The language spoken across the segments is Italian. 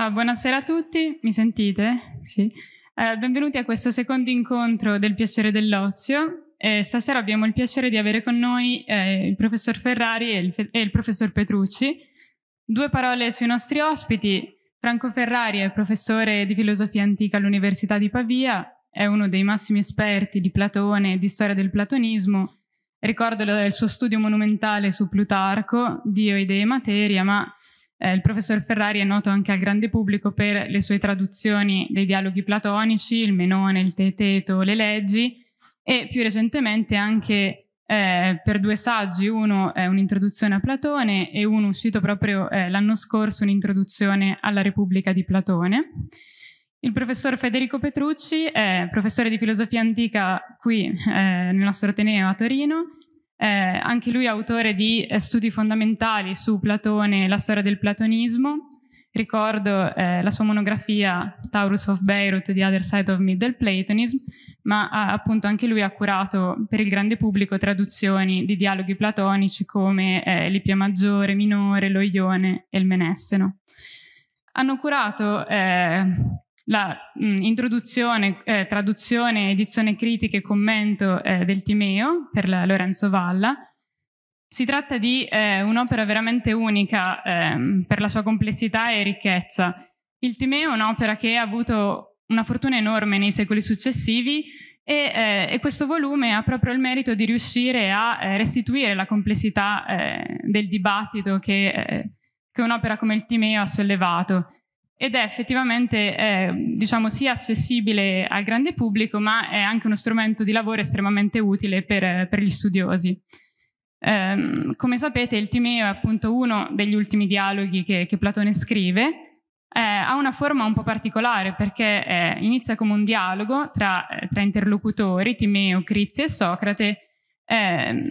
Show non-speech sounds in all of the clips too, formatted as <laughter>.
Ah, buonasera a tutti, mi sentite? Sì. Eh, benvenuti a questo secondo incontro del piacere dell'ozio. Eh, stasera abbiamo il piacere di avere con noi eh, il professor Ferrari e il, fe e il, professor Petrucci. Due parole sui nostri ospiti. Franco Ferrari è professore di filosofia antica all'Università di Pavia, è uno dei massimi esperti di Platone e di storia del platonismo. Ricordo il suo studio monumentale su Plutarco, Dio, idee e materia, ma eh, il professor Ferrari è noto anche al grande pubblico per le sue traduzioni dei dialoghi platonici, il Menone, il Teteto, le leggi e più recentemente anche eh, per due saggi, uno è eh, un'introduzione a Platone e uno uscito proprio eh, l'anno scorso, un'introduzione alla Repubblica di Platone. Il professor Federico Petrucci è professore di filosofia antica qui eh, nel nostro Ateneo a Torino eh, anche lui è autore di eh, studi fondamentali su Platone e la storia del platonismo. Ricordo eh, la sua monografia Taurus of Beirut, The Other Side of Middle Platonism, ma ha, appunto anche lui ha curato per il grande pubblico traduzioni di dialoghi platonici come eh, l'Ippia Maggiore, Minore, lo Ione e il Menesseno. Hanno curato eh, la mh, mm, introduzione, eh, traduzione, edizione critica e commento eh, del Timeo per la Lorenzo Valla. Si tratta di eh, un'opera veramente unica ehm, per la sua complessità e ricchezza. Il Timeo è un'opera che ha avuto una fortuna enorme nei secoli successivi e, eh, e questo volume ha proprio il merito di riuscire a eh, restituire la complessità eh, del dibattito che, che un'opera come il Timeo ha sollevato ed è effettivamente eh, diciamo sia accessibile al grande pubblico ma è anche uno strumento di lavoro estremamente utile per, per gli studiosi. Eh, come sapete il Timeo è appunto uno degli ultimi dialoghi che, che Platone scrive, eh, ha una forma un po' particolare perché eh, inizia come un dialogo tra, eh, tra interlocutori, Timeo, Crizia e Socrate, ehm,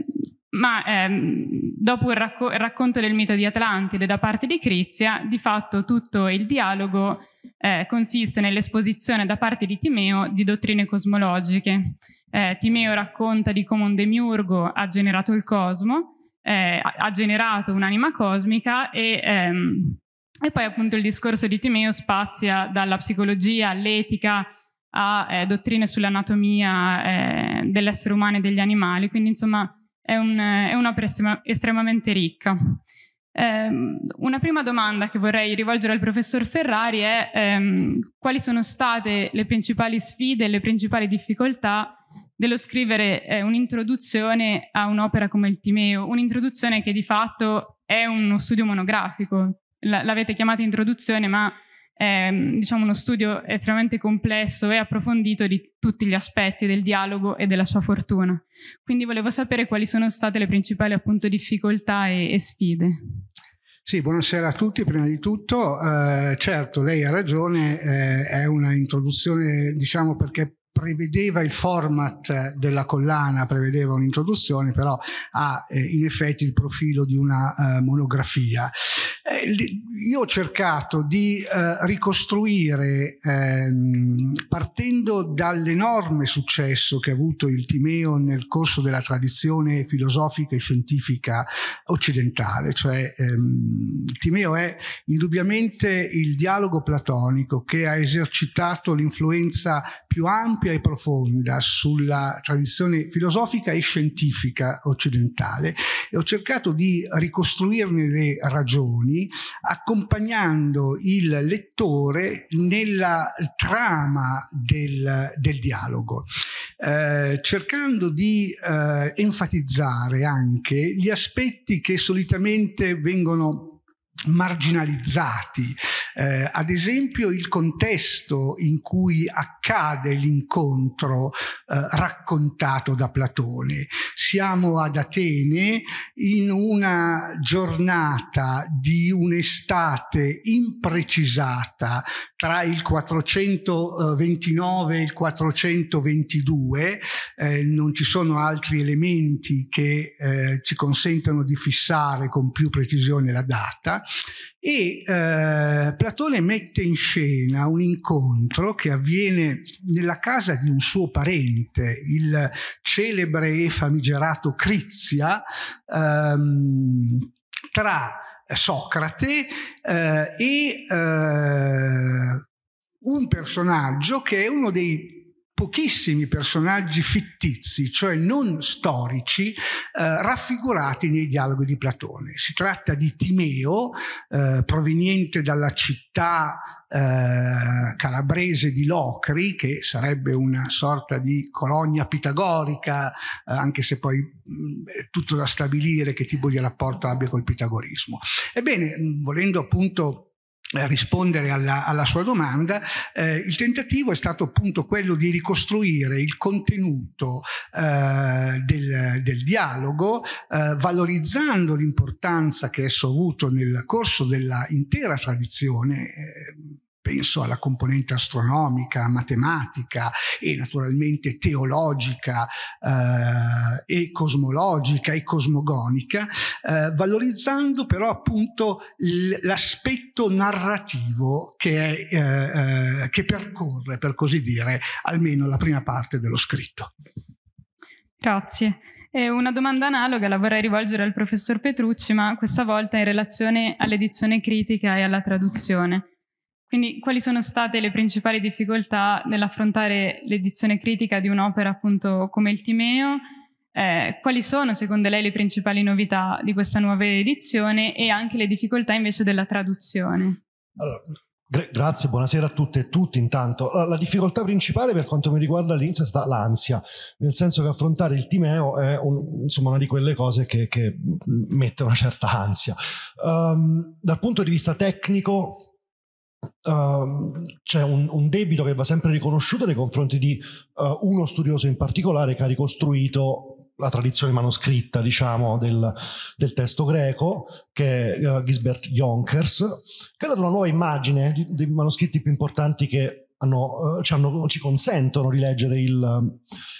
ma ehm, dopo il, racco il, racconto del mito di Atlantide da parte di Crizia, di fatto tutto il dialogo eh, consiste nell'esposizione da parte di Timeo di dottrine cosmologiche. Eh, Timeo racconta di come un demiurgo ha generato il cosmo, eh, ha generato un'anima cosmica e, ehm, e, poi appunto il discorso di Timeo spazia dalla psicologia all'etica, a eh, dottrine sull'anatomia eh, dell'essere umano e degli animali, quindi insomma è, un, è un'opera estremamente ricca. Eh, una prima domanda che vorrei rivolgere al professor Ferrari è ehm, quali sono state le principali sfide e le principali difficoltà dello scrivere eh, un'introduzione a un'opera come il Timeo, un'introduzione che di fatto è uno studio monografico. La, l'avete chiamata introduzione, ma ehm, diciamo uno studio estremamente complesso e approfondito di tutti gli aspetti del dialogo e della sua fortuna. Quindi volevo sapere quali sono state le principali appunto, difficoltà e, e sfide. Sì, buonasera a tutti. Prima di tutto, eh, certo, lei ha ragione, eh, è una introduzione, diciamo, perché prevedeva il format della collana, prevedeva un'introduzione, però ha eh, in effetti il profilo di una eh, monografia. Eh, io ho cercato di eh, ricostruire, ehm, partendo dall'enorme successo che ha avuto il Timeo nel corso della tradizione filosofica e scientifica occidentale, cioè ehm, il Timeo è indubbiamente il dialogo platonico che ha esercitato l'influenza più ampia e profonda sulla tradizione filosofica e scientifica occidentale e ho cercato di ricostruirne le ragioni accompagnando il lettore nella trama del, del dialogo, eh, cercando di eh, enfatizzare anche gli aspetti che solitamente vengono marginalizzati. Eh, ad esempio il contesto in cui accade l'incontro eh, raccontato da Platone. Siamo ad Atene in una giornata di un'estate imprecisata tra il 429 e il 422, eh, non ci sono altri elementi che eh, ci consentano di fissare con più precisione la data e eh, Platone mette in scena un incontro che avviene nella casa di un suo parente, il celebre e famigerato Crizia, ehm, tra Socrate eh, e eh, un personaggio che è uno dei pochissimi personaggi fittizi, cioè non storici, eh, raffigurati nei dialoghi di Platone. Si tratta di Timeo, eh, proveniente dalla città eh, calabrese di Locri, che sarebbe una sorta di colonia pitagorica, eh, anche se poi mh, è tutto da stabilire che tipo di rapporto abbia col pitagorismo. Ebbene, volendo appunto eh, rispondere alla, alla, sua domanda, eh, il tentativo è stato appunto quello di ricostruire il contenuto eh, del, del, dialogo, eh, valorizzando l'importanza che esso ha avuto nel corso della intera tradizione eh, penso alla componente astronomica, matematica e naturalmente teologica eh, e cosmologica e cosmogonica, eh, valorizzando però appunto l'aspetto narrativo che, è, eh, eh, che percorre, per così dire, almeno la prima parte dello scritto. Grazie. E una domanda analoga la vorrei rivolgere al professor Petrucci, ma questa volta in relazione all'edizione critica e alla traduzione. Quindi quali sono state le principali difficoltà nell'affrontare l'edizione critica di un'opera appunto come il Timeo? Eh, quali sono secondo lei le principali novità di questa nuova edizione e anche le difficoltà invece della traduzione? Allora, grazie, buonasera a tutte e a tutti intanto. La, la, difficoltà principale per quanto mi riguarda all'inizio è stata l'ansia, nel senso che affrontare il Timeo è un, insomma, una di quelle cose che, che mette una certa ansia. Um, dal punto di vista tecnico um, c'è un, un, debito che va sempre riconosciuto nei confronti di uh, uno studioso in particolare che ha ricostruito la tradizione manoscritta diciamo del, del testo greco che è uh, Gisbert Jonkers che ha dato una nuova immagine dei manoscritti più importanti che hanno, eh, ci, hanno, ci, consentono di leggere il,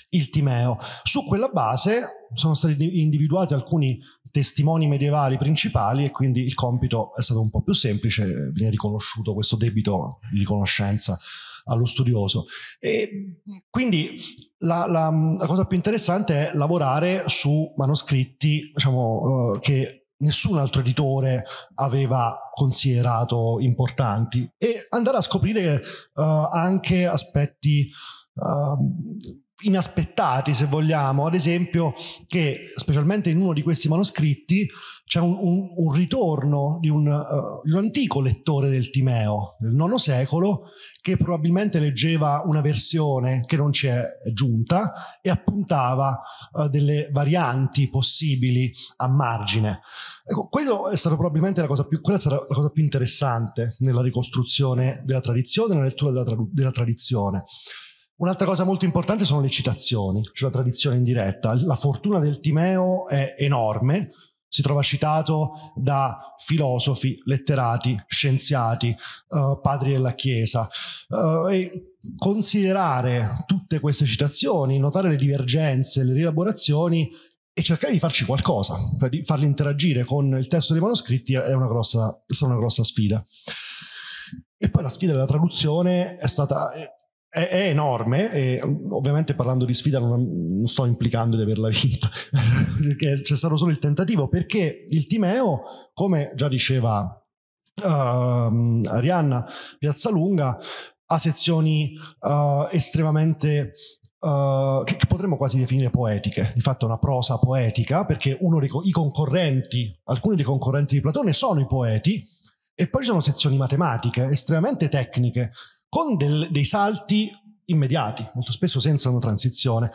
il Timeo. Su quella base sono stati individuati alcuni testimoni medievali principali e quindi il compito è stato un po' più semplice, viene riconosciuto questo debito di riconoscenza allo studioso. E quindi la, la, la cosa più interessante è lavorare su manoscritti diciamo, uh, che nessun altro editore aveva considerato importanti e andare a scoprire uh, anche aspetti uh, inaspettati, se vogliamo, ad esempio che specialmente in uno di questi manoscritti c'è un, un, un ritorno di un, uh, un, antico lettore del Timeo del IX secolo che probabilmente leggeva una versione che non ci è giunta e appuntava uh, delle varianti possibili a margine. Ecco, quella è stata probabilmente la cosa, più, la cosa più interessante nella ricostruzione della tradizione, nella lettura della, tra, della tradizione. Un'altra cosa molto importante sono le citazioni, cioè la tradizione in diretta. La fortuna del Timeo è enorme, si trova citato da filosofi, letterati, scienziati, eh, padri della Chiesa. Eh, considerare tutte queste citazioni, notare le divergenze, le rielaborazioni e cercare di farci qualcosa, cioè di farli interagire con il testo dei manoscritti è una grossa, è una grossa sfida. E poi la sfida della traduzione è stata è, è enorme e ovviamente parlando di sfida non, non sto implicando di averla vinta, perché <laughs> c'è stato solo il tentativo, perché il Timeo, come già diceva uh, Arianna Piazzalunga, ha sezioni uh, estremamente Uh, che, che, potremmo quasi definire poetiche, di fatto una prosa poetica, perché uno dei i concorrenti, alcuni dei concorrenti di Platone sono i poeti, e poi ci sono sezioni matematiche estremamente tecniche, con del, dei salti immediati, molto spesso senza una transizione.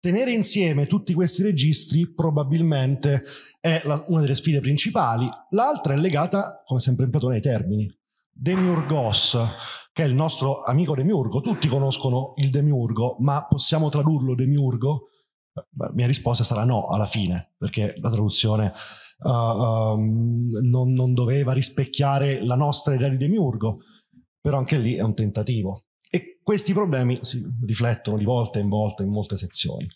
Tenere insieme tutti questi registri probabilmente è la, una delle sfide principali, l'altra è legata, come sempre in Platone, ai termini. Demiurgos, che è il nostro amico Demiurgo, tutti conoscono il Demiurgo, ma possiamo tradurlo Demiurgo? La mia risposta sarà no alla fine, perché la traduzione uh, um, non, non, doveva rispecchiare la nostra idea di Demiurgo però anche lì è un tentativo. E questi problemi si riflettono di volta in volta in molte sezioni.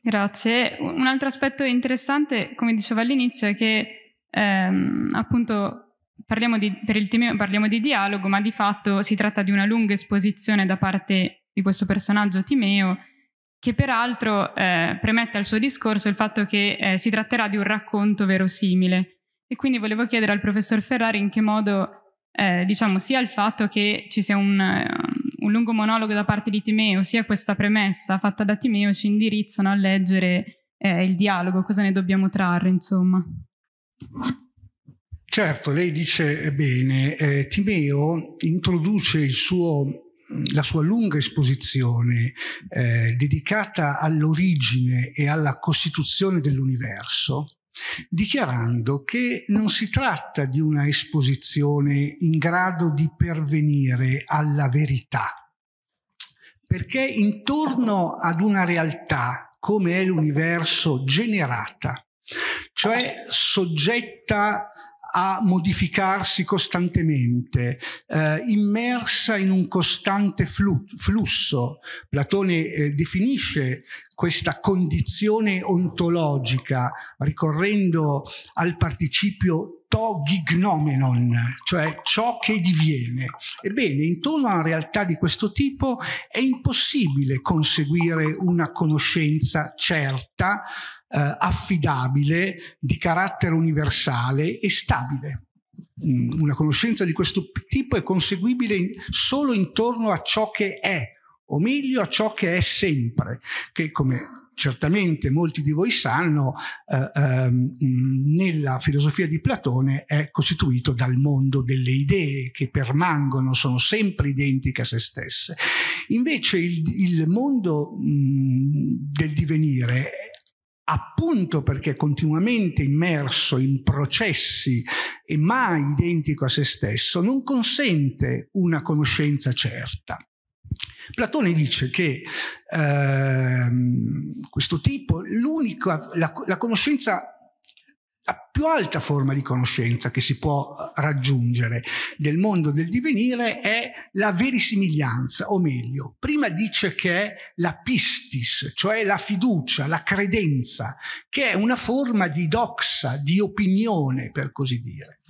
Grazie. Un altro aspetto interessante, come dicevo all'inizio, è che ehm, appunto parliamo di, per il tema parliamo di dialogo, ma di fatto si tratta di una lunga esposizione da parte di questo personaggio Timeo, che peraltro eh, premette al suo discorso il fatto che eh, si tratterà di un racconto verosimile. E quindi volevo chiedere al professor Ferrari in che modo eh, diciamo sia il fatto che ci sia un, eh, un, lungo monologo da parte di Timeo, sia questa premessa fatta da Timeo ci indirizzano a leggere eh, il dialogo, cosa ne dobbiamo trarre, insomma. Certo, lei dice bene, eh, Timeo introduce suo, la sua lunga esposizione eh, dedicata all'origine e alla costituzione dell'universo dichiarando che non si tratta di una esposizione in grado di pervenire alla verità, perché intorno ad una realtà come è l'universo generata, cioè soggetta a modificarsi costantemente, eh, immersa in un costante flu- flusso. Platone eh, definisce questa condizione ontologica, ricorrendo al participio togignomenon, cioè ciò che diviene. Ebbene, intorno a una realtà di questo tipo è impossibile conseguire una conoscenza certa, eh, affidabile, di carattere universale e stabile mm, una conoscenza di questo tipo è conseguibile solo intorno a ciò che è, o meglio a ciò che è sempre, che come certamente molti di voi sanno, eh, eh, nella filosofia di Platone è costituito dal mondo delle idee che permangono, sono sempre identiche a se stesse. Invece il, il mondo mh, del divenire appunto perché è continuamente immerso in processi e mai identico a se stesso, non consente una conoscenza certa. Platone dice che ehm, questo tipo, la, la conoscenza la più alta forma di conoscenza che si può eh, raggiungere del mondo del divenire è la verisimiglianza, o meglio, prima dice che è la pistis, cioè la fiducia, la credenza, che è una forma di doxa, di opinione, per così dire.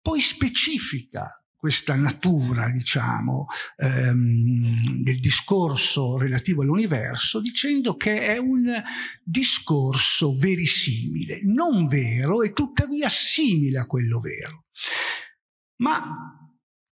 Poi specifica questa natura, diciamo, ehm, del discorso relativo all'universo, dicendo che è un discorso verisimile, non vero e tuttavia simile a quello vero. Ma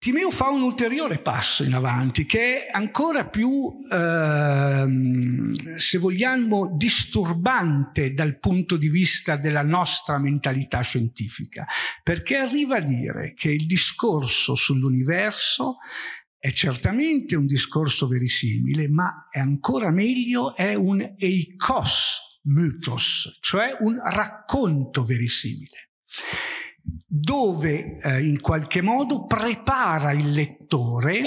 Timeo fa un ulteriore passo in avanti che è ancora più, ehm, se vogliamo, disturbante dal punto di vista della nostra mentalità scientifica, perché arriva a dire che il discorso sull'universo è certamente un discorso verisimile, ma è ancora meglio, è un eikos mythos, cioè un racconto verisimile dove eh, in qualche modo prepara il lettore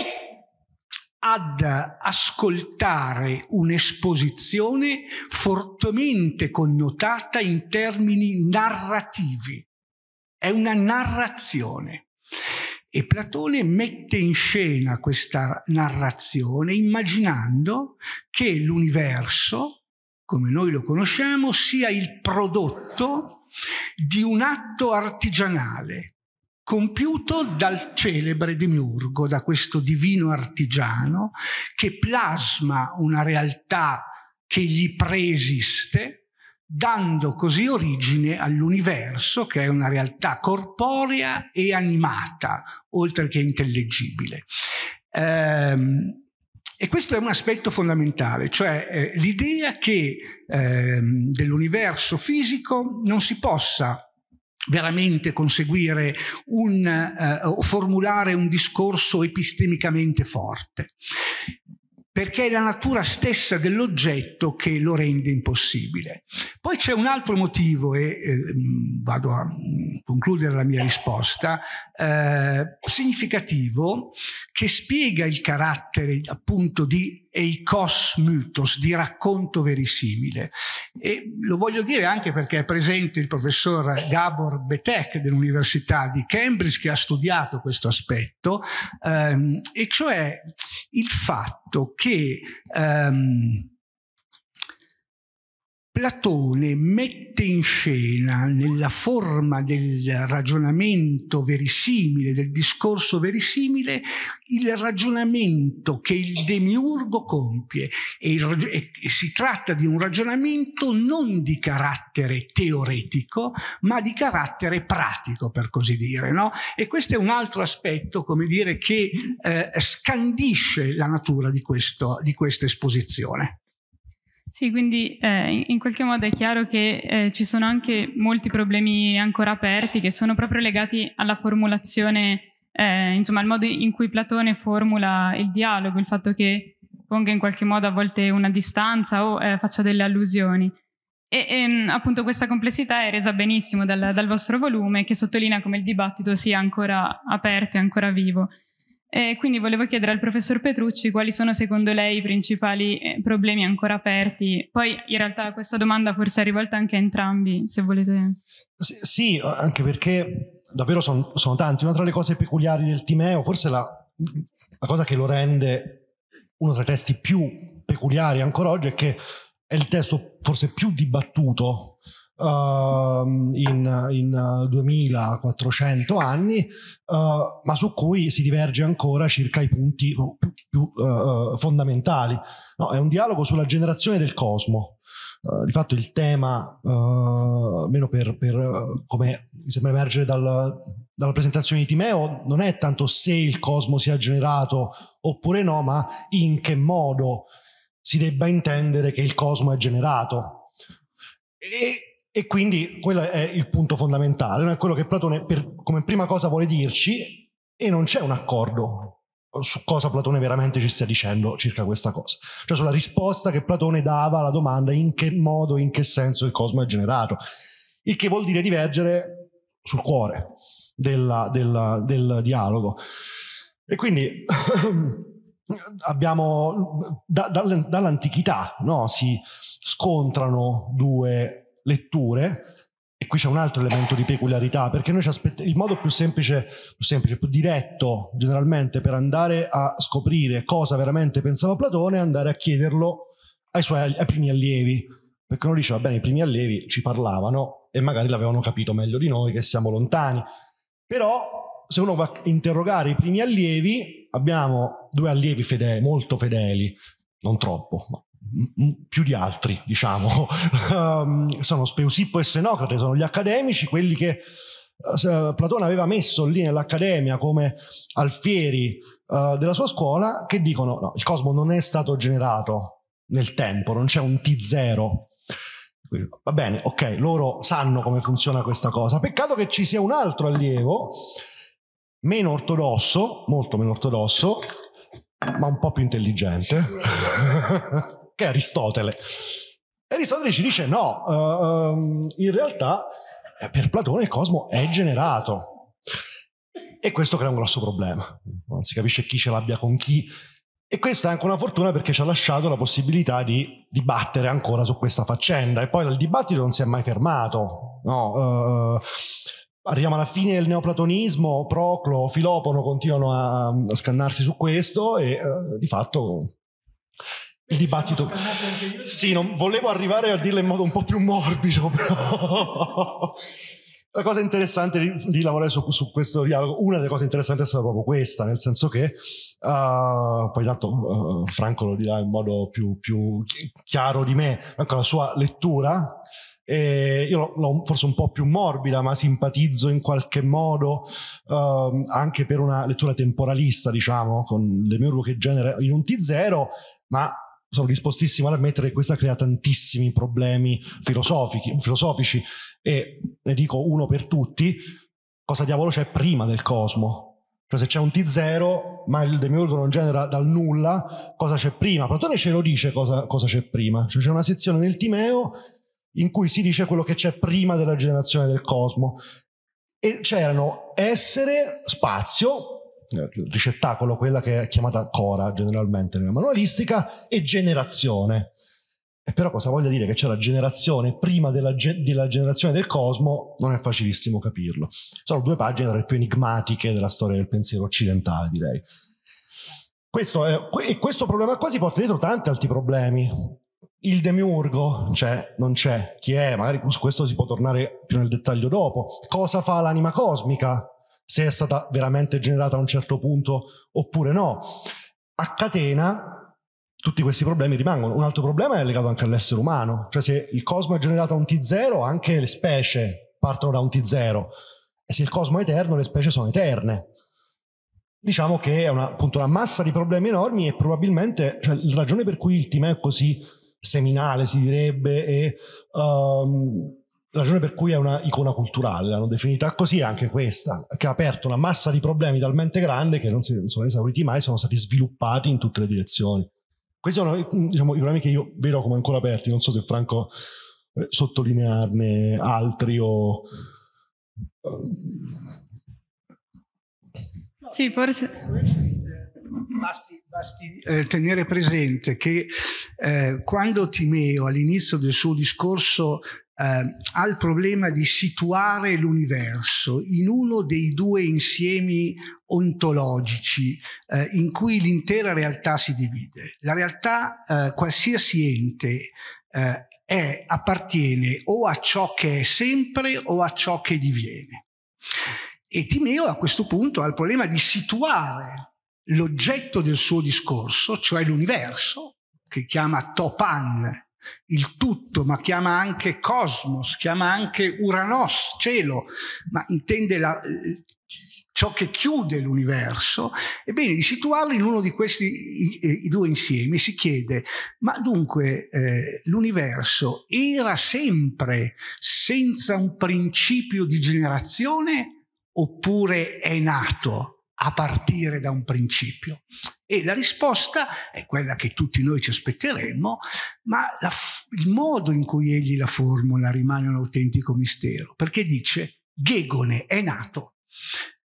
ad ascoltare un'esposizione fortemente connotata in termini narrativi. È una narrazione. E Platone mette in scena questa narrazione immaginando che l'universo, come noi lo conosciamo, sia il prodotto di un atto artigianale compiuto dal celebre Demiurgo, da questo divino artigiano che plasma una realtà che gli preesiste, dando così origine all'universo, che è una realtà corporea e animata, oltre che intellegibile. Ehm, e questo è un aspetto fondamentale, cioè eh, l'idea che eh, dell'universo fisico non si possa veramente conseguire un, eh, o formulare un discorso epistemicamente forte perché è la natura stessa dell'oggetto che lo rende impossibile. Poi c'è un altro motivo, e eh, vado a concludere la mia risposta, eh, significativo, che spiega il carattere appunto di eikos mythos, di racconto verisimile. E lo voglio dire anche perché è presente il professor Gabor Betek dell'Università di Cambridge che ha studiato questo aspetto, ehm, e cioè il fatto che... Ehm, Platone mette in scena nella forma del ragionamento verisimile, del discorso verisimile, il ragionamento che il demiurgo compie e, il, e, e si tratta di un ragionamento non di carattere teoretico, ma di carattere pratico, per così dire. No? E questo è un altro aspetto, come dire, che eh, scandisce la natura di, questo, di questa esposizione. Sì, quindi eh, in qualche modo è chiaro che eh, ci sono anche molti problemi ancora aperti che sono proprio legati alla formulazione, eh, insomma al modo in cui Platone formula il dialogo, il fatto che ponga in qualche modo a volte una distanza o eh, faccia delle allusioni. E, e, ehm, appunto questa complessità è resa benissimo dal, dal vostro volume che sottolinea come il dibattito sia ancora aperto e ancora vivo. E quindi volevo chiedere al professor Petrucci quali sono secondo lei i principali eh, problemi ancora aperti. Poi in realtà questa domanda forse è rivolta anche a entrambi, se volete. Sì, sì anche perché davvero son, sono tanti. Una tra le cose peculiari del Timeo, forse la, la cosa che lo rende uno tra i testi più peculiari ancora oggi è che è il testo forse più dibattuto uh, in, in 2400 eh, anni, uh, ma su cui si diverge ancora circa i punti più, più uh, fondamentali. No, è un dialogo sulla generazione del cosmo. Uh, di fatto il tema, uh, almeno per, per uh, come mi sembra emergere dal, dalla presentazione di Timeo, non è tanto se il cosmo sia generato oppure no, ma in che modo si debba intendere che il cosmo è generato. E e quindi quello è il punto fondamentale, non è quello che Platone per, come prima cosa vuole dirci e non c'è un accordo su cosa Platone veramente ci stia dicendo circa questa cosa, cioè sulla risposta che Platone dava alla domanda in che modo, in che senso il cosmo è generato, il che vuol dire divergere sul cuore della, della, del dialogo. E quindi <clears throat> abbiamo da, da, dall'antichità no? si scontrano due letture, e qui c'è un altro elemento di peculiarità, perché noi ci aspettiamo il modo più semplice, più semplice, più diretto generalmente per andare a scoprire cosa veramente pensava Platone è andare a chiederlo ai suoi ai primi allievi, perché uno diceva, bene, i primi allievi ci parlavano e magari l'avevano capito meglio di noi che siamo lontani, però se uno va a interrogare i primi allievi, abbiamo due allievi fedeli, molto fedeli, non troppo, ma più di altri, diciamo. <laughs> Ehm, sono Speusippo e Senocrate, sono gli accademici, quelli che eh, eh, Platone aveva messo lì nell'accademia come alfieri uh, della sua scuola, che dicono no, il cosmo non è stato generato nel tempo, non c'è un T0. Va bene, ok, loro sanno come funziona questa cosa. Peccato che ci sia un altro allievo, meno ortodosso, molto meno ortodosso, ma un po' più intelligente. <laughs> che è Aristotele. Aristotele ci dice no, uh, in realtà eh, per Platone il cosmo è generato e questo crea un grosso problema, non si capisce chi ce l'abbia con chi e questa è anche una fortuna perché ci ha lasciato la possibilità di dibattere ancora su questa faccenda e poi il dibattito non si è mai fermato, no? Uh, arriviamo alla fine del neoplatonismo, Proclo, Filopono continuano a, a scannarsi su questo e uh, di fatto il dibattito. Sì, non, volevo arrivare a dirla in modo un po' più morbido, però... La cosa interessante di, di lavorare su, su, questo dialogo, una delle cose interessanti è stata proprio questa, nel senso che, uh, poi tanto uh, Franco lo dirà in modo più, più chiaro di me, anche la sua lettura, e io l'ho forse un po' più morbida, ma simpatizzo in qualche modo uh, anche per una lettura temporalista, diciamo, con l'emiurgo che genera in un T0, ma sono dispostissimo ad ammettere che questa crea tantissimi problemi filosofici e ne dico uno per tutti, cosa diavolo c'è prima del cosmo? Cioè se c'è un T0 ma il demiurgo non genera dal nulla, cosa c'è prima? Platone ce lo dice cosa, cosa c'è prima, cioè c'è una sezione nel Timeo in cui si dice quello che c'è prima della generazione del cosmo e c'erano essere, spazio, eh, ricettacolo, quella che è chiamata cora generalmente nella manualistica, e generazione. E eh, però cosa voglia dire che c'è la generazione prima della, ge- della, generazione del cosmo non è facilissimo capirlo. Sono due pagine tra le più enigmatiche della storia del pensiero occidentale, direi. Questo, è, e questo problema qua si porta dietro tanti altri problemi. Il demiurgo c'è, non c'è, chi è, magari su questo si può tornare più nel dettaglio dopo. Cosa fa l'anima cosmica? se è stata veramente generata a un certo punto oppure no. A catena tutti questi problemi rimangono. Un altro problema è legato anche all'essere umano, cioè se il cosmo è generato a un T0, anche le specie partono da un T0 e se il cosmo è eterno, le specie sono eterne diciamo che è una, appunto una massa di problemi enormi e probabilmente cioè, la ragione per cui il team è così seminale, si direbbe, e um, ragione per cui è una icona culturale, l'hanno definita così anche questa, che ha aperto una massa di problemi talmente grande che non si sono esauriti mai, sono stati sviluppati in tutte le direzioni. Questi sono diciamo, i problemi che io vedo come ancora aperti, non so se Franco eh, sottolinearne altri o... Eh, sì, forse... Basti, basti eh, tenere presente che eh, quando Timeo all'inizio del suo discorso eh, ha il problema di situare l'universo in uno dei due insiemi ontologici eh, in cui l'intera realtà si divide. La realtà, eh, qualsiasi ente, eh, è, appartiene o a ciò che è sempre o a ciò che diviene. E Timeo a questo punto ha il problema di situare l'oggetto del suo discorso, cioè l'universo, che chiama Topan il tutto, ma chiama anche cosmos, chiama anche uranos, cielo, ma intende la, ciò che chiude l'universo, ebbene, di situarlo in uno di questi i, i due insiemi si chiede, ma dunque eh, l'universo era sempre senza un principio di generazione oppure è nato? a partire da un principio? E la risposta è quella che tutti noi ci aspetteremmo, ma la, il modo in cui egli la formula rimane un autentico mistero, perché dice Gegone è nato.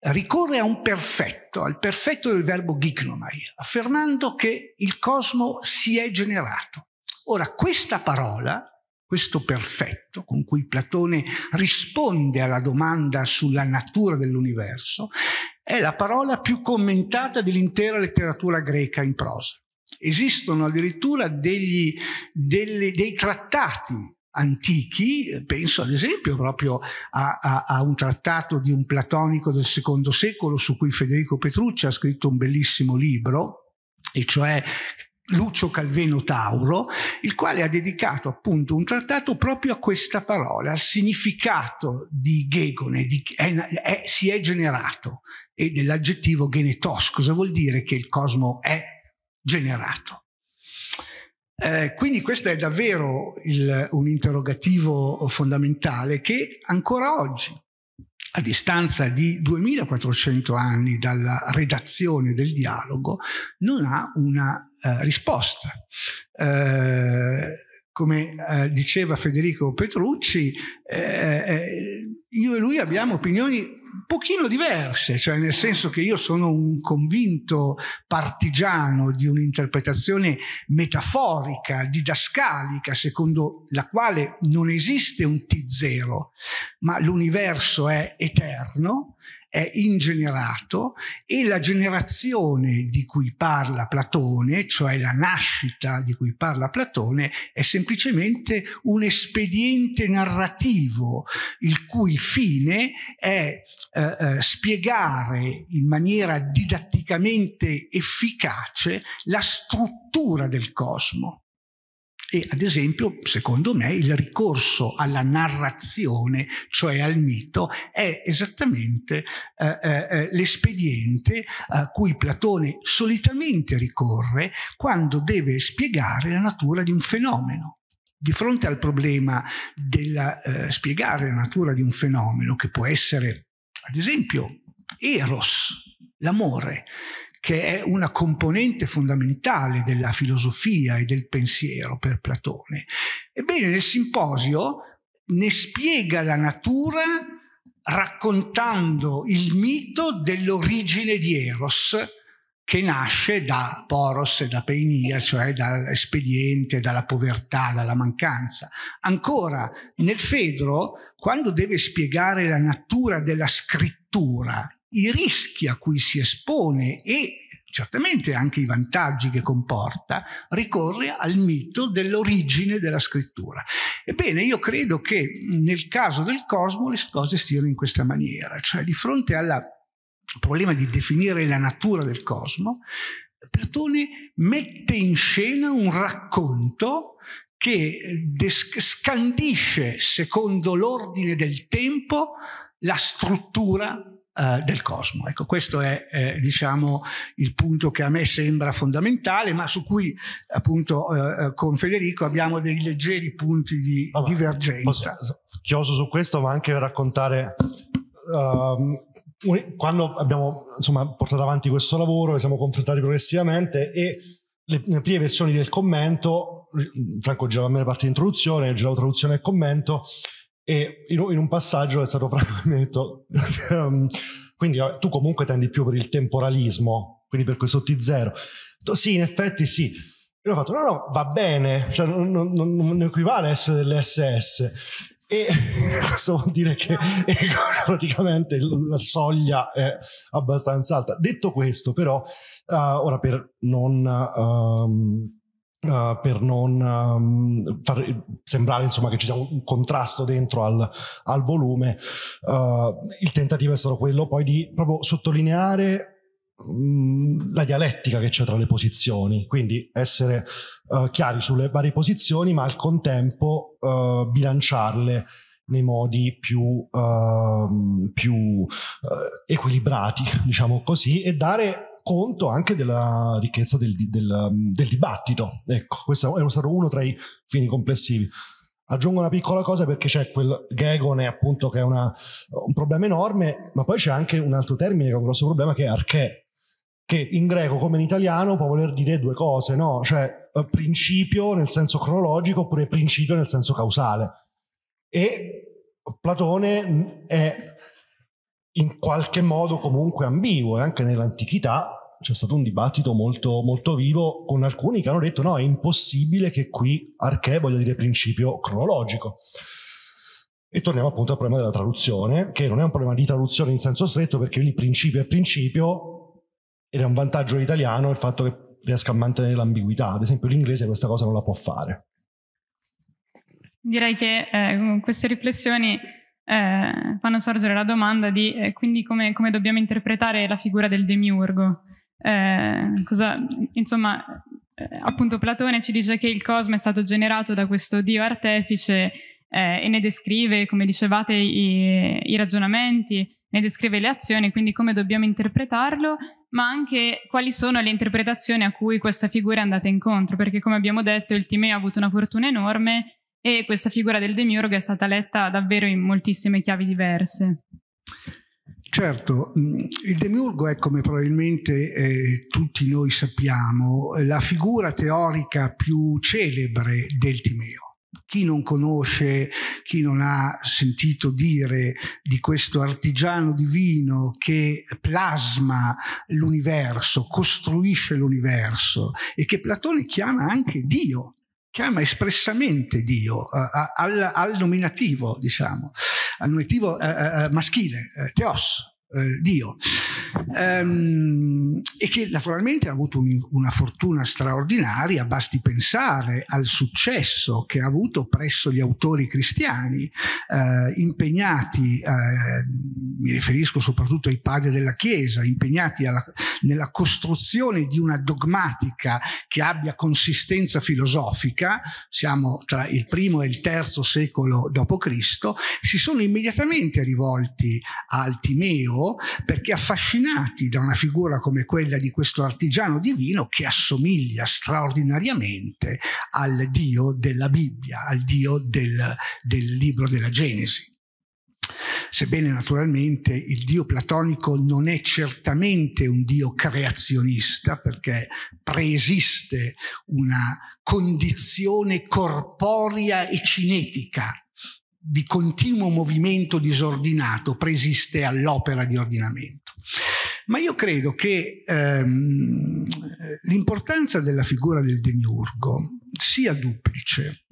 Ricorre a un perfetto, al perfetto del verbo gignomai, affermando che il cosmo si è generato. Ora, questa parola, questo perfetto con cui Platone risponde alla domanda sulla natura dell'universo, è la parola più commentata dell'intera letteratura greca in prosa. Esistono addirittura degli, delle, dei trattati antichi, penso ad esempio proprio a, a, a, un trattato di un platonico del secondo secolo su cui Federico Petrucci ha scritto un bellissimo libro, e cioè Lucio Calveno Tauro, il quale ha dedicato appunto un trattato proprio a questa parola, al significato di Gegone, di, è, è, si è generato, e dell'aggettivo genetos, cosa vuol dire che il cosmo è generato. Eh, quindi questo è davvero il, un interrogativo fondamentale che ancora oggi a distanza di 2400 anni dalla redazione del dialogo, non ha una eh, risposta. Eh, come eh, diceva Federico Petrucci, eh, eh, io e lui abbiamo opinioni un pochino diverse, cioè nel senso che io sono un convinto partigiano di un'interpretazione metaforica, didascalica, secondo la quale non esiste un T0, ma l'universo è eterno è ingenerato e la generazione di cui parla Platone, cioè la nascita di cui parla Platone, è semplicemente un espediente narrativo il cui fine è eh, eh spiegare in maniera didatticamente efficace la struttura del cosmo. E ad esempio, secondo me, il ricorso alla narrazione, cioè al mito, è esattamente eh, eh, eh, l'espediente a cui Platone solitamente ricorre quando deve spiegare la natura di un fenomeno. Di fronte al problema del eh, spiegare la natura di un fenomeno, che può essere, ad esempio, Eros, l'amore, che è una componente fondamentale della filosofia e del pensiero per Platone. Ebbene, nel simposio ne spiega la natura raccontando il mito dell'origine di Eros, che nasce da poros e da peinia, cioè dall'espediente, dalla povertà, dalla mancanza. Ancora, nel Fedro, quando deve spiegare la natura della scrittura, i rischi a cui si espone e certamente anche i vantaggi che comporta, ricorre al mito dell'origine della scrittura. Ebbene, io credo che nel caso del cosmo le cose stiano in questa maniera, cioè di fronte al problema di definire la natura del cosmo, Platone mette in scena un racconto che eh, scandisce secondo l'ordine del tempo la struttura eh, del cosmo. Ecco, questo è eh, diciamo, il punto che a me sembra fondamentale, ma su cui appunto eh, eh con Federico abbiamo dei leggeri punti di Vabbè, divergenza. Posso, chioso su questo, ma anche raccontare... Um, quando abbiamo insomma, portato avanti questo lavoro, ci siamo confrontati progressivamente e le, le prime versioni del commento Franco già a me la parte di introduzione, giravo traduzione e commento, e in, un passaggio è stato franco detto, ehm, quindi eh, tu comunque tendi più per il temporalismo, quindi per questo T0. Sì, in effetti sì. E ho fatto, no, no, va bene, cioè, non, non, non equivale a essere dell'SS. E <laughs> questo vuol dire che <laughs> praticamente la soglia è abbastanza alta. Detto questo, però, uh, ora per non... Um, Uh, per non um, far sembrare insomma, che ci sia un contrasto dentro al, al volume. Uh, il tentativo è stato quello poi di proprio sottolineare la dialettica che c'è tra le posizioni, quindi essere uh, chiari sulle varie posizioni, ma al contempo bilanciarle nei modi più, ehm, più equilibrati, diciamo così, e dare conto anche della ricchezza del, del, mm, del dibattito. Ecco, questo è stato uno tra i fini complessivi. Aggiungo una piccola cosa perché c'è quel gegone appunto che è una, un problema enorme, ma poi c'è anche un altro termine che è un grosso problema che è archè, che in greco come in italiano può voler dire due cose, no? Cioè eh, principio nel senso cronologico oppure principio nel senso causale. E Platone mm, è in qualche modo comunque ambiguo, e eh, anche nell'antichità c'è stato un dibattito molto, molto vivo con alcuni che hanno detto no, è impossibile che qui archè voglia dire principio cronologico. E torniamo appunto al problema della traduzione, che non è un problema di traduzione in senso stretto, perché lì principio è principio, ed è un vantaggio all'italiano il fatto che riesca a mantenere l'ambiguità. Ad esempio l'inglese questa cosa non la può fare. Direi che eh, queste riflessioni eh, fanno sorgere la domanda di eh, quindi come, come, dobbiamo interpretare la figura del demiurgo. Eh, cosa, insomma, eh, appunto Platone ci dice che il cosmo è stato generato da questo Dio artefice eh, e ne descrive, come dicevate, i, i, ragionamenti, ne descrive le azioni, quindi come dobbiamo interpretarlo, ma anche quali sono le interpretazioni a cui questa figura è andata incontro, perché come abbiamo detto il Timeo ha avuto una fortuna enorme e questa figura del demiurgo è stata letta davvero in moltissime chiavi diverse. Certo, mm, il demiurgo è come probabilmente eh, tutti noi sappiamo la figura teorica più celebre del Timeo. Chi non conosce, chi non ha sentito dire di questo artigiano divino che plasma l'universo, costruisce l'universo e che Platone chiama anche Dio, chiama espressamente Dio eh, a, al, al, nominativo, diciamo, al nominativo eh, eh, eh, maschile, teos, eh, Dio. Ehm, e che naturalmente ha avuto un, una fortuna straordinaria, basti pensare al successo che ha avuto presso gli autori cristiani eh, impegnati, eh, mi riferisco soprattutto ai padri della Chiesa, impegnati alla, nella costruzione di una dogmatica che abbia consistenza filosofica, siamo tra il primo e il terzo secolo d.C., si sono immediatamente rivolti a Altimeo, motivo perché affascinati da una figura come quella di questo artigiano divino che assomiglia straordinariamente al Dio della Bibbia, al Dio del, del libro della Genesi. Sebbene naturalmente il Dio platonico non è certamente un Dio creazionista perché preesiste una condizione corporea e cinetica di continuo movimento disordinato preesiste all'opera di ordinamento. Ma io credo che ehm, l'importanza della figura del demiurgo sia duplice.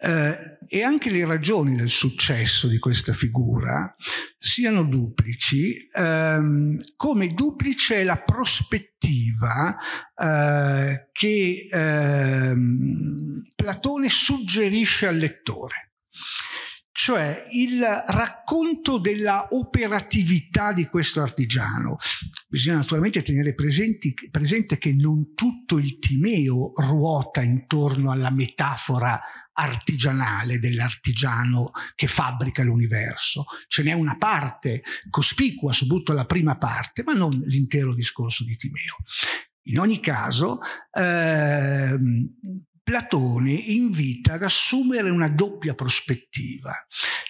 Eh, e anche le ragioni del successo di questa figura siano duplici, ehm, come duplice è la prospettiva eh, che ehm, Platone suggerisce al lettore cioè il racconto della operatività di questo artigiano. Bisogna naturalmente tenere presenti, presente che non tutto il Timeo ruota intorno alla metafora artigianale dell'artigiano che fabbrica l'universo. Ce n'è una parte cospicua, soprattutto la prima parte, ma non l'intero discorso di Timeo. In ogni caso, ehm, Platone invita ad assumere una doppia prospettiva.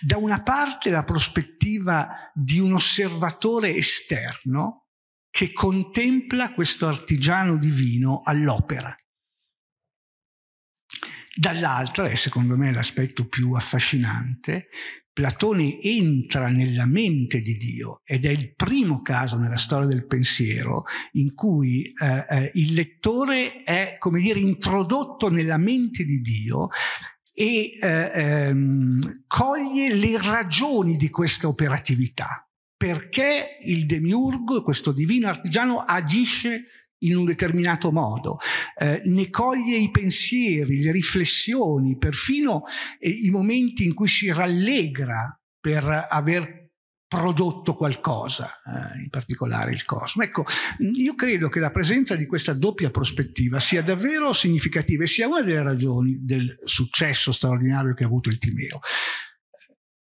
Da una parte la prospettiva di un osservatore esterno che contempla questo artigiano divino all'opera. Dall'altra, e secondo me l'aspetto più affascinante, Platone entra nella mente di Dio ed è il primo caso nella storia del pensiero in cui eh, eh, il lettore è, come dire, introdotto nella mente di Dio e eh, ehm, coglie le ragioni di questa operatività. Perché il demiurgo, questo divino artigiano, agisce in un determinato modo, eh, ne coglie i pensieri, le riflessioni, perfino eh, i momenti in cui si rallegra per aver prodotto qualcosa, eh, in particolare il cosmo. Ecco, mm, io credo che la presenza di questa doppia prospettiva sia davvero significativa e sia una delle ragioni del successo straordinario che ha avuto il Timeo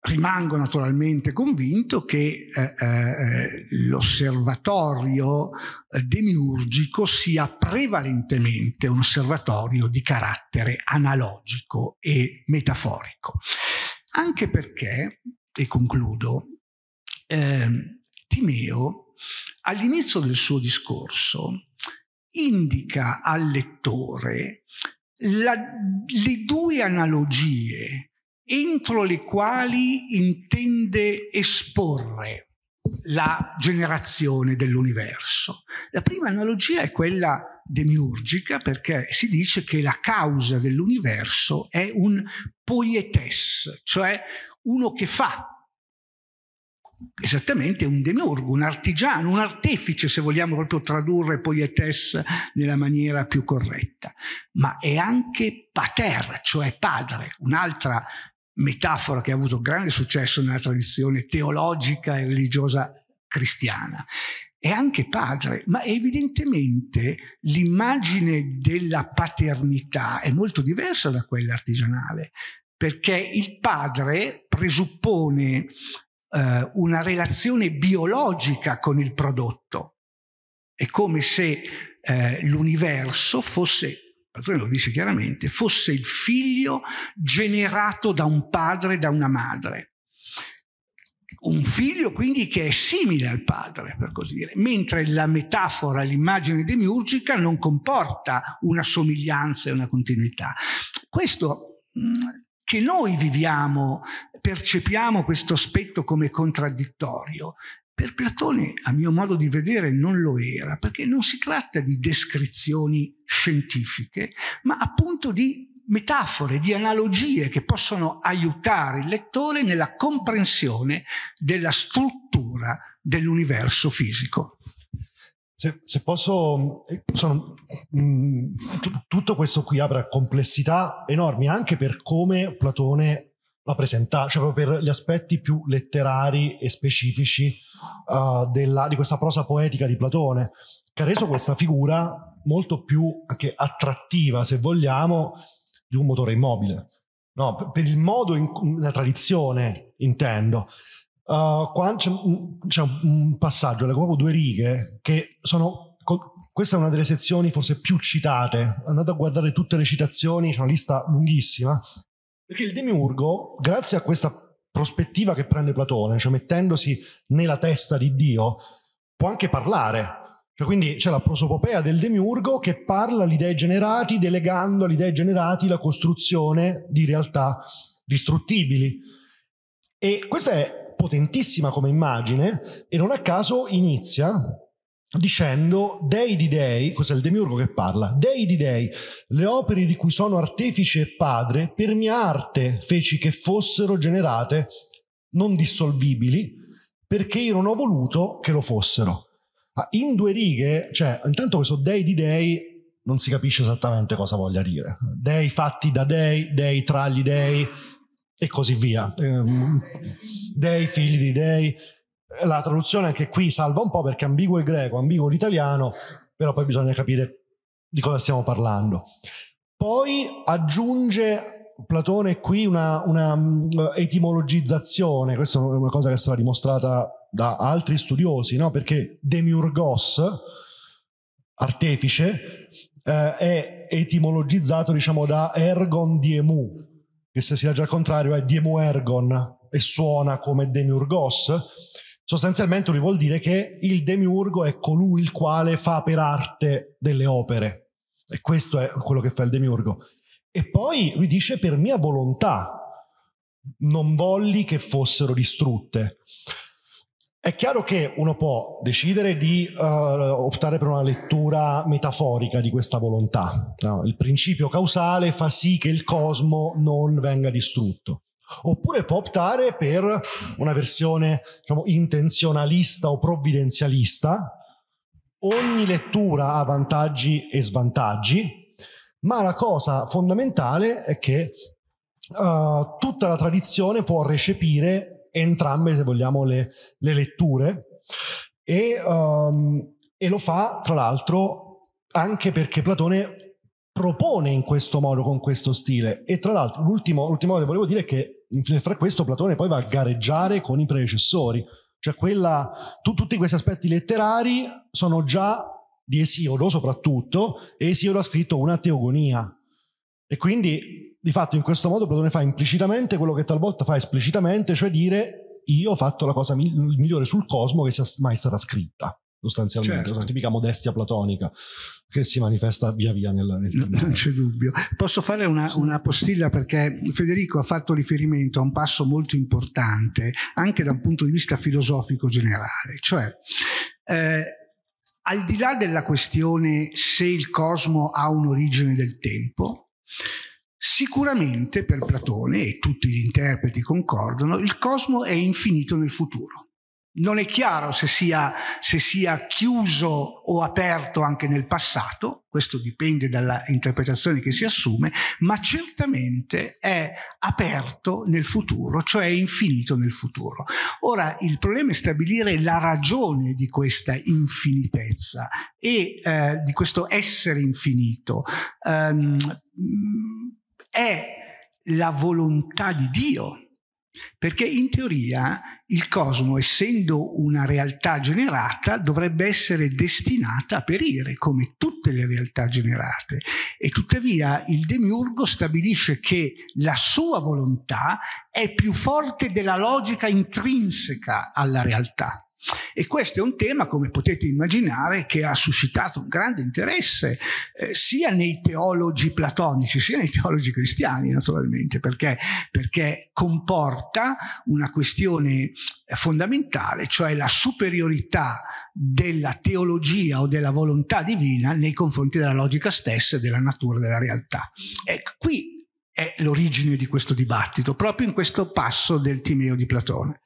rimango naturalmente convinto che eh, eh, l'osservatorio demiurgico sia prevalentemente un osservatorio di carattere analogico e metaforico. Anche perché, e concludo, eh, Timeo all'inizio del suo discorso indica al lettore la, le due analogie entro le quali intende esporre la generazione dell'universo. La prima analogia è quella demiurgica perché si dice che la causa dell'universo è un poietes, cioè uno che fa esattamente un demiurgo, un artigiano, un artefice se vogliamo proprio tradurre poietes nella maniera più corretta, ma è anche pater, cioè padre, un'altra metafora che ha avuto grande successo nella tradizione teologica e religiosa cristiana. È anche padre, ma evidentemente l'immagine della paternità è molto diversa da quella artigianale, perché il padre presuppone eh, una relazione biologica con il prodotto. È come se eh, l'universo fosse Platone lo dice chiaramente, fosse il figlio generato da un padre e da una madre. Un figlio quindi che è simile al padre, per così dire, mentre la metafora, l'immagine demiurgica non comporta una somiglianza e una continuità. Questo che noi viviamo, percepiamo questo aspetto come contraddittorio, per Platone, a mio modo di vedere, non lo era, perché non si tratta di descrizioni scientifiche, ma appunto di metafore, di analogie che possono aiutare il lettore nella comprensione della struttura dell'universo fisico. Se, se posso, sono, mh, mm, tutto questo qui apre complessità enormi anche per come Platone la presentare, cioè proprio per gli aspetti più letterari e specifici uh, della, di questa prosa poetica di Platone, che ha reso questa figura molto più anche attrattiva, se vogliamo, di un motore immobile. No, per, per il modo, in, la tradizione intendo. Uh, c'è, un, c'è, un passaggio, leggo proprio due righe, che sono... Questa è una delle sezioni forse più citate. Andate a guardare tutte le citazioni, c'è una lista lunghissima, perché il demiurgo, grazie a questa prospettiva che prende Platone, cioè mettendosi nella testa di Dio, può anche parlare. Cioè, quindi c'è la prosopopea del demiurgo che parla agli dei generati, delegando agli dei generati la costruzione di realtà distruttibili. E questa è potentissima come immagine e non a caso inizia dicendo dei di dei, questo è il demiurgo che parla? Dei di dei, le opere di cui sono artefice e padre, per mia arte feci che fossero generate non dissolvibili, perché io non ho voluto che lo fossero. Ah, in due righe, cioè, intanto questo dei di dei non si capisce esattamente cosa voglia dire. Dei fatti da dei, dei tra gli dei e così via. Ehm, dei figli di dei. Eh, la traduzione anche qui salva un po' perché ambiguo il greco, ambiguo l'italiano, però poi bisogna capire di cosa stiamo parlando. Poi aggiunge Platone qui una, una mm, etimologizzazione, questa è una cosa che sarà dimostrata da altri studiosi, no? perché demiurgos, artefice, eh, è etimologizzato diciamo, da ergon diemu, che se si legge al contrario è diemu ergon e suona come demiurgos Sostanzialmente lui vuol dire che il demiurgo è colui il quale fa per arte delle opere. E questo è quello che fa il demiurgo. E poi lui dice per mia volontà non volli che fossero distrutte. È chiaro che uno può decidere di uh, optare per una lettura metaforica di questa volontà. No? Il principio causale fa sì che il cosmo non venga distrutto. Oppure può optare per una versione diciamo, intenzionalista o provvidenzialista. Ogni lettura ha vantaggi e svantaggi, ma la cosa fondamentale è che uh, tutta la tradizione può recepire entrambe, se vogliamo, le, le letture e, um, e lo fa, tra l'altro, anche perché Platone propone in questo modo, con questo stile. E tra l'altro, l'ultimo cosa che volevo dire è che fra questo Platone poi va a gareggiare con i predecessori, cioè quella, tu, tutti questi aspetti letterari sono già di Esiodo soprattutto, e Esiodo ha scritto una teogonia. E quindi, di fatto, in questo modo Platone fa implicitamente quello che talvolta fa esplicitamente, cioè dire io ho fatto la cosa migliore sul cosmo che sia mai stata scritta sostanzialmente, certo. una tipica modestia platonica che si manifesta via via nel, nel tempo. Non c'è dubbio. Posso fare una, una, postilla perché Federico ha fatto riferimento a un passo molto importante anche da un punto di vista filosofico generale, cioè eh, al di là della questione se il cosmo ha un'origine del tempo, sicuramente per Platone, e tutti gli interpreti concordano, il cosmo è infinito nel futuro non è chiaro se sia, se sia, chiuso o aperto anche nel passato, questo dipende dalla interpretazione che si assume, ma certamente è aperto nel futuro, cioè infinito nel futuro. Ora il problema è stabilire la ragione di questa infinitezza e eh, di questo essere infinito. Um, è la volontà di Dio perché in teoria il cosmo, essendo una realtà generata, dovrebbe essere destinata a perire, come tutte le realtà generate. E tuttavia il demiurgo stabilisce che la sua volontà è più forte della logica intrinseca alla realtà. E questo è un tema, come potete immaginare, che ha suscitato un grande interesse eh, sia nei teologi platonici sia nei teologi cristiani, naturalmente, perché, perché comporta una questione fondamentale, cioè la superiorità della teologia o della volontà divina nei confronti della logica stessa e della natura della realtà. Ecco, qui è l'origine di questo dibattito, proprio in questo passo del Timeo di Platone.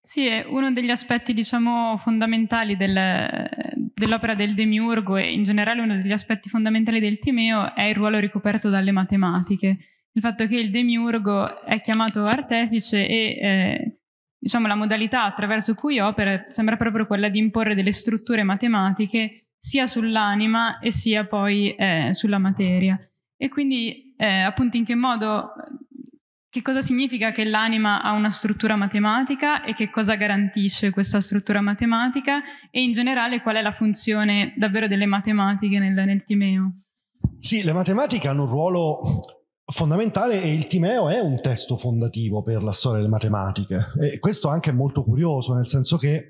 Sì, è uno degli aspetti diciamo, fondamentali del, dell'opera del Demiurgo e in generale uno degli aspetti fondamentali del Timeo è il ruolo ricoperto dalle matematiche. Il fatto che il Demiurgo è chiamato artefice e eh, diciamo, la modalità attraverso cui opera sembra proprio quella di imporre delle strutture matematiche sia sull'anima e sia poi eh, sulla materia. E quindi eh, appunto in che modo che cosa significa che l'anima ha una struttura matematica e che cosa garantisce questa struttura matematica e in generale qual è la funzione davvero delle matematiche nel, nel Timeo. Sì, le matematiche hanno un ruolo fondamentale e il Timeo è un testo fondativo per la storia delle matematiche e questo anche è molto curioso nel senso che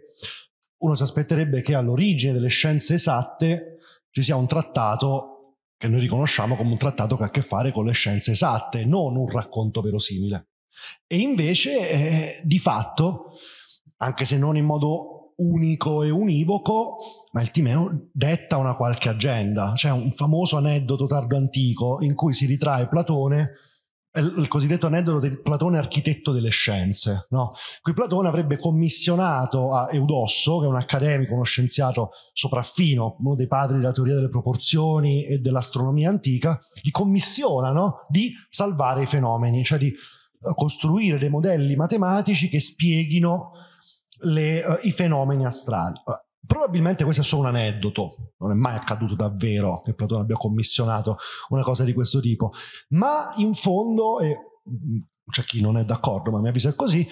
uno si aspetterebbe che all'origine delle scienze esatte ci sia un trattato che noi riconosciamo come un trattato che ha a che fare con le scienze esatte, non un racconto verosimile. E invece, eh, di fatto, anche se non in modo unico e univoco, ma il Timeo detta una qualche agenda. C'è cioè un famoso aneddoto tardo antico in cui si ritrae Platone il cosiddetto aneddoto del Platone architetto delle scienze, no? Qui Platone avrebbe commissionato a Eudosso, che è un accademico, uno scienziato sopraffino, uno dei padri della teoria delle proporzioni e dell'astronomia antica, gli commissionano di salvare i fenomeni, cioè di eh, costruire dei modelli matematici che spieghino le, uh, i fenomeni astrali. Probabilmente questo è solo un aneddoto, non è mai accaduto davvero che Platone abbia commissionato una cosa di questo tipo, ma in fondo, e mm, c'è chi non è d'accordo, ma a mio avviso è così,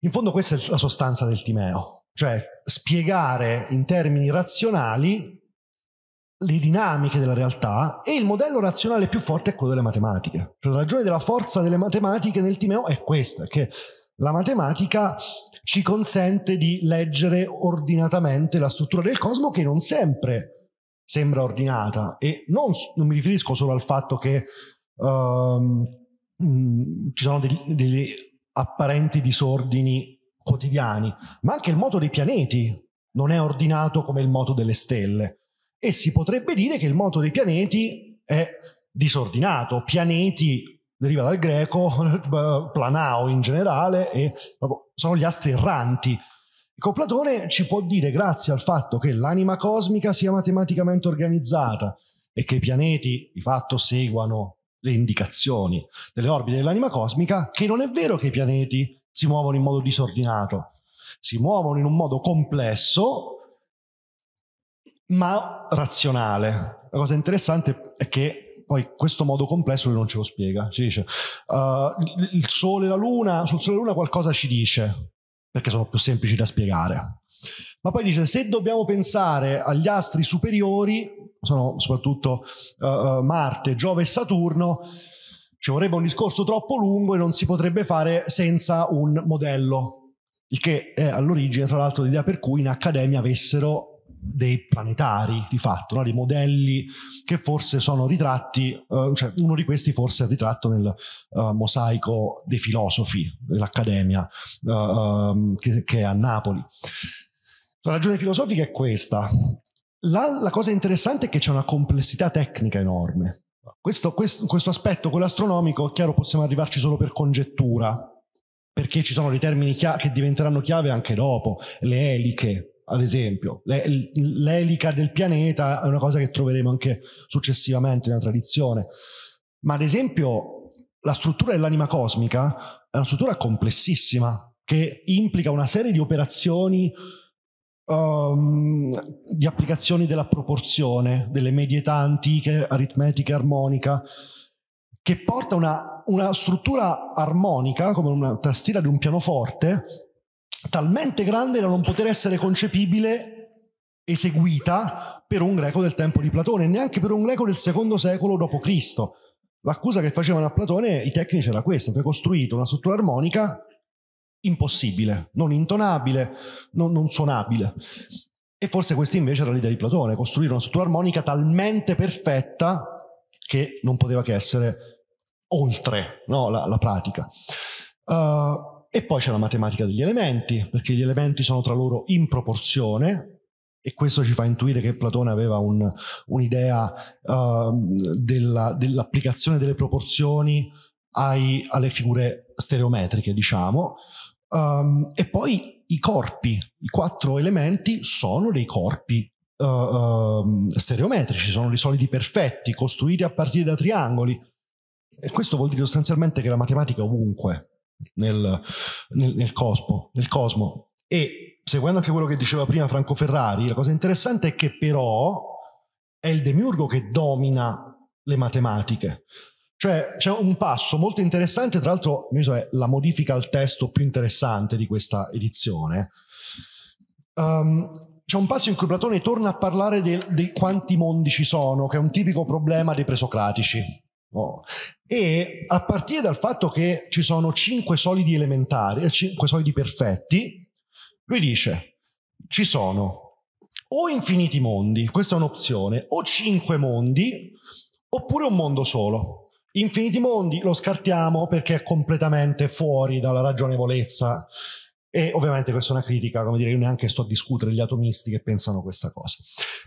in fondo questa è la sostanza del Timeo, cioè spiegare in termini razionali le dinamiche della realtà e il modello razionale più forte è quello delle matematiche. Cioè, la ragione della forza delle matematiche nel Timeo è questa, che la matematica ci consente di leggere ordinatamente la struttura del cosmo che non sempre sembra ordinata e non, non mi riferisco solo al fatto che um, mh, ci sono degli, degli apparenti disordini quotidiani, ma anche il moto dei pianeti non è ordinato come il moto delle stelle e si potrebbe dire che il moto dei pianeti è disordinato, pianeti deriva dal greco, <laughs> planao in generale, e sono gli astri erranti. Ecco, Platone ci può dire, grazie al fatto che l'anima cosmica sia matematicamente organizzata e che i pianeti di fatto seguano le indicazioni delle orbite dell'anima cosmica, che non è vero che i pianeti si muovono in modo disordinato, si muovono in un modo complesso ma razionale. La cosa interessante è che poi questo modo complesso lui non ce lo spiega. Ci dice, uh, il Sole e la Luna, sul Sole e la Luna qualcosa ci dice, perché sono più semplici da spiegare. Ma poi dice, se dobbiamo pensare agli astri superiori, sono soprattutto uh, Marte, Giove e Saturno, ci vorrebbe un discorso troppo lungo e non si potrebbe fare senza un modello, il che è all'origine, tra l'altro, l'idea per cui in accademia avessero dei planetari di fatto, no? dei modelli che forse sono ritratti, eh, cioè uno di questi forse è ritratto nel eh, mosaico dei filosofi dell'Accademia eh, ehm, che, che, è a Napoli. La ragione filosofica è questa. La, la cosa interessante è che c'è una complessità tecnica enorme. Questo, questo, questo aspetto, quello astronomico, è chiaro possiamo arrivarci solo per congettura, perché ci sono dei termini chia- che diventeranno chiave anche dopo, le eliche, ad esempio, l'elica del pianeta è una cosa che troveremo anche successivamente nella tradizione. Ma ad esempio, la struttura dell'anima cosmica è una struttura complessissima che implica una serie di operazioni, um, di applicazioni della proporzione, delle medietà antiche, aritmetica, armonica, che porta una, una struttura armonica, come una tastiera di un pianoforte, talmente grande da non poter essere concepibile eseguita per un greco del tempo di Platone, neanche per un greco del secondo secolo d.C. L'accusa che facevano a Platone i tecnici era questa, aveva costruito una struttura armonica impossibile, non intonabile, non, non suonabile. E forse questa invece era l'idea di Platone, costruire una struttura armonica talmente perfetta che non poteva che essere oltre no, la, la, pratica. Uh, e poi c'è la matematica degli elementi, perché gli elementi sono tra loro in proporzione, e questo ci fa intuire che Platone aveva un, un'idea uh, della, dell'applicazione delle proporzioni ai, alle figure stereometriche, diciamo. Um, e poi i corpi, i quattro elementi sono dei corpi uh, um, stereometrici, sono dei solidi perfetti, costruiti a partire da triangoli. E questo vuol dire sostanzialmente che la matematica è ovunque, nel, nel, nel, cosmo, nel cosmo. E seguendo anche quello che diceva prima Franco Ferrari, la cosa interessante è che però è il demiurgo che domina le matematiche. Cioè c'è un passo molto interessante, tra l'altro so, è la modifica al testo più interessante di questa edizione. Um, c'è un passo in cui Platone torna a parlare dei quanti mondi ci sono, che è un tipico problema dei presocratici. Oh. E a partire dal fatto che ci sono cinque solidi elementari, eh, cinque solidi perfetti, lui dice ci sono o infiniti mondi, questa è un'opzione, o cinque mondi, oppure un mondo solo. Infiniti mondi lo scartiamo perché è completamente fuori dalla ragionevolezza e ovviamente questa è una critica, come dire, io neanche sto a discutere gli atomisti che pensano questa cosa.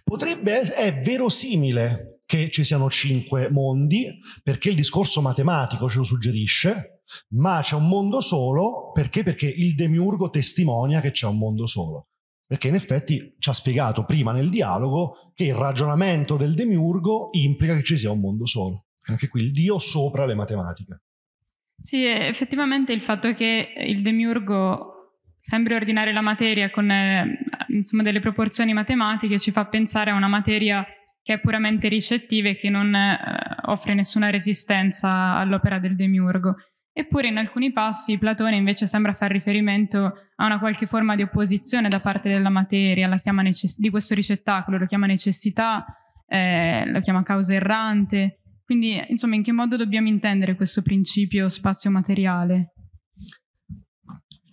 Potrebbe, è verosimile che ci siano cinque mondi, perché il discorso matematico ce lo suggerisce, ma c'è un mondo solo perché? Perché il demiurgo testimonia che c'è un mondo solo. Perché in effetti ci ha spiegato prima nel dialogo che il ragionamento del demiurgo implica che ci sia un mondo solo. Anche qui il Dio sopra le matematiche. Sì, effettivamente il fatto che il demiurgo sembri ordinare la materia con eh, insomma, delle proporzioni matematiche ci fa pensare a una materia che è puramente ricettiva e che non eh, offre nessuna resistenza all'opera del demiurgo. Eppure in alcuni passi Platone invece sembra far riferimento a una qualche forma di opposizione da parte della materia, necess- di questo ricettacolo, lo chiama necessità, eh, lo chiama causa errante. Quindi, insomma, in che modo dobbiamo intendere questo principio spazio materiale?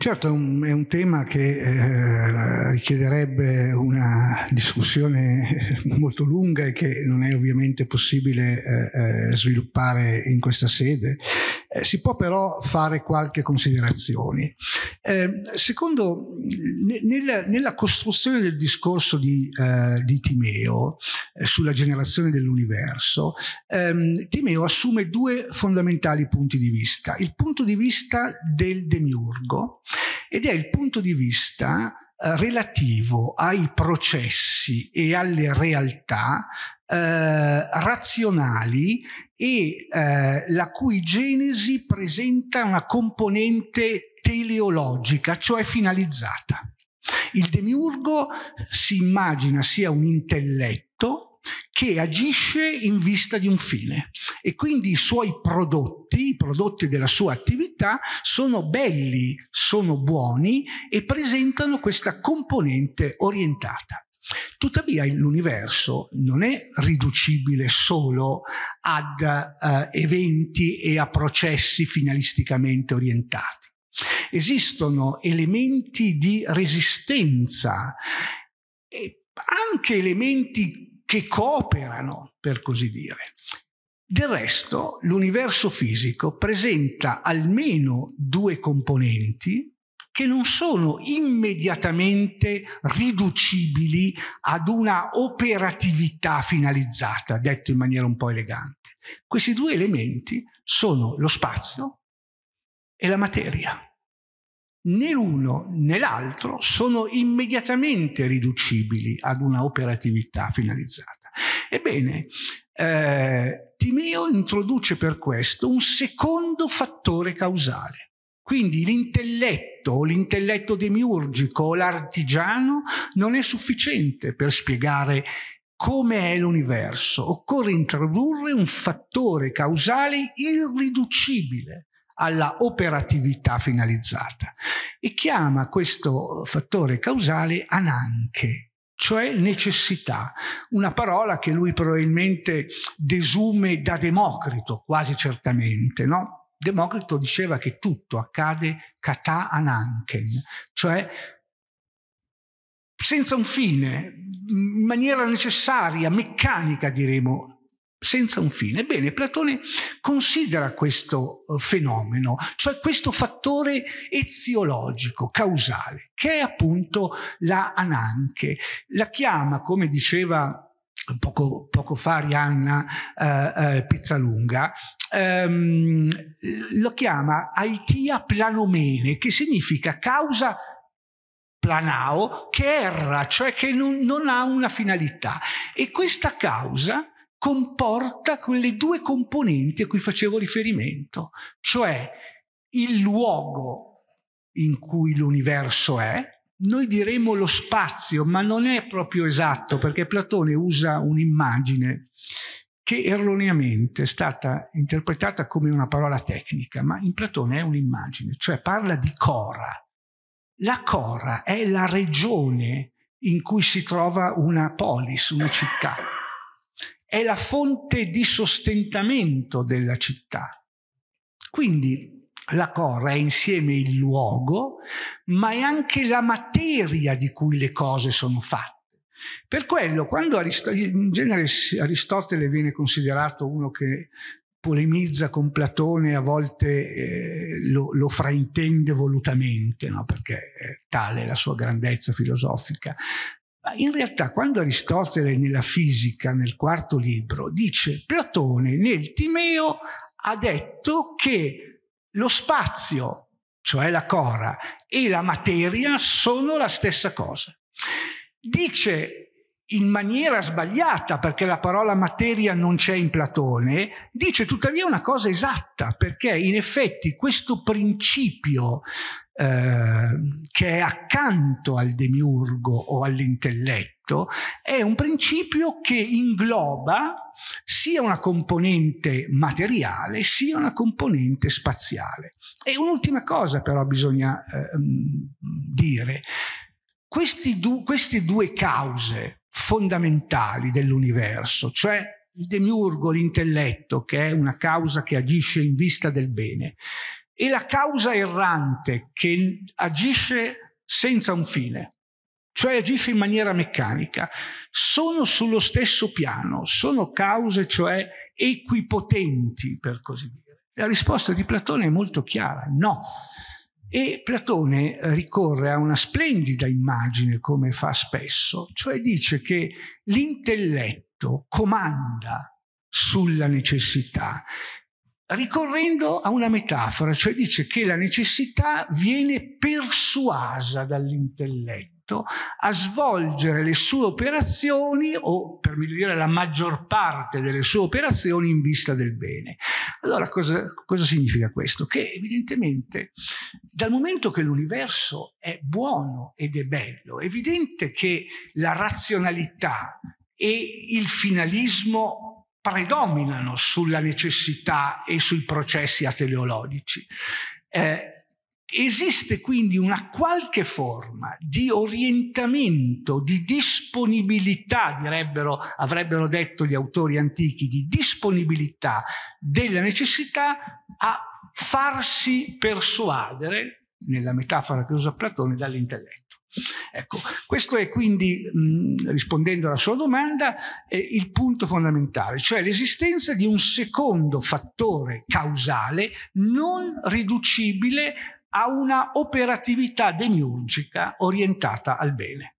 Certo, è un, è un, tema che eh, richiederebbe una discussione <laughs> molto lunga e che non è ovviamente possibile eh, eh, sviluppare in questa sede. Eh, si può però fare qualche considerazione. Eh, secondo, nella, nella, costruzione del discorso di, eh, di Timeo sulla generazione dell'universo, ehm, Timeo assume due fondamentali punti di vista. Il punto di vista del demiurgo, ed è il punto di vista eh, relativo ai processi e alle realtà eh, razionali e eh, la cui genesi presenta una componente teleologica, cioè finalizzata. Il demiurgo si immagina sia un intelletto che agisce in vista di un fine e quindi i suoi prodotti, i prodotti della sua attività, sono belli, sono buoni e presentano questa componente orientata. Tuttavia l'universo non è riducibile solo ad uh, eventi e a processi finalisticamente orientati. Esistono elementi di resistenza, anche elementi che cooperano, per così dire. Del resto, l'universo fisico presenta almeno due componenti che non sono immediatamente riducibili ad una operatività finalizzata, detto in maniera un po' elegante. Questi due elementi sono lo spazio e la materia né l'uno né l'altro sono immediatamente riducibili ad una operatività finalizzata. Ebbene, eh, Timeo introduce per questo un secondo fattore causale. Quindi l'intelletto o l'intelletto demiurgico o l'artigiano non è sufficiente per spiegare come è l'universo. Occorre introdurre un fattore causale irriducibile alla operatività finalizzata e chiama questo fattore causale ananche, cioè necessità, una parola che lui probabilmente desume da Democrito, quasi certamente, no? Democrito diceva che tutto accade kata ananken, cioè senza un fine, in maniera necessaria, meccanica diremo senza un fine. Ebbene, Platone considera questo eh, fenomeno, cioè questo fattore eziologico, causale, che è appunto la ananche. La chiama, come diceva poco, poco fa Arianna eh, eh, Pizzalunga, ehm, lo chiama Aitia planomene, che significa causa planao, che erra, cioè che non, non ha una finalità. E questa causa comporta quelle due componenti a cui facevo riferimento, cioè il luogo in cui l'universo è, noi diremo lo spazio, ma non è proprio esatto perché Platone usa un'immagine che erroneamente è stata interpretata come una parola tecnica, ma in Platone è un'immagine, cioè parla di cora. La cora è la regione in cui si trova una polis, una città è la fonte di sostentamento della città. Quindi la corra è insieme il luogo, ma è anche la materia di cui le cose sono fatte. Per quello, quando Arist- in genere Aristotele viene considerato uno che polemizza con Platone, a volte eh, lo, lo, fraintende volutamente, no? perché eh, tale è la sua grandezza filosofica in realtà quando Aristotele nella fisica, nel quarto libro, dice Platone nel Timeo ha detto che lo spazio, cioè la cora, e la materia sono la stessa cosa. Dice in maniera sbagliata, perché la parola materia non c'è in Platone, dice tuttavia una cosa esatta, perché in effetti questo principio eh, che è accanto al demiurgo o all'intelletto è un principio che ingloba sia una componente materiale sia una componente spaziale. E un'ultima cosa però bisogna eh, dire, du- queste due cause fondamentali dell'universo, cioè il demiurgo, l'intelletto, che è una causa che agisce in vista del bene, e la causa errante che agisce senza un fine, cioè agisce in maniera meccanica, sono sullo stesso piano, sono cause cioè equipotenti, per così dire. La risposta di Platone è molto chiara, no. E Platone ricorre a una splendida immagine, come fa spesso, cioè dice che l'intelletto comanda sulla necessità, ricorrendo a una metafora, cioè dice che la necessità viene persuasa dall'intelletto diritto a svolgere le sue operazioni o per meglio dire la maggior parte delle sue operazioni in vista del bene. Allora cosa, cosa significa questo? Che evidentemente dal momento che l'universo è buono ed è bello, è evidente che la razionalità e il finalismo predominano sulla necessità e sui processi ateleologici. Eh, Esiste quindi una qualche forma di orientamento, di disponibilità, direbbero, avrebbero detto gli autori antichi, di disponibilità della necessità a farsi persuadere, nella metafora che usa Platone, dall'intelletto. Ecco, questo è quindi, mh, rispondendo alla sua domanda, eh, il punto fondamentale, cioè l'esistenza di un secondo fattore causale non riducibile a una operatività demiurgica orientata al bene.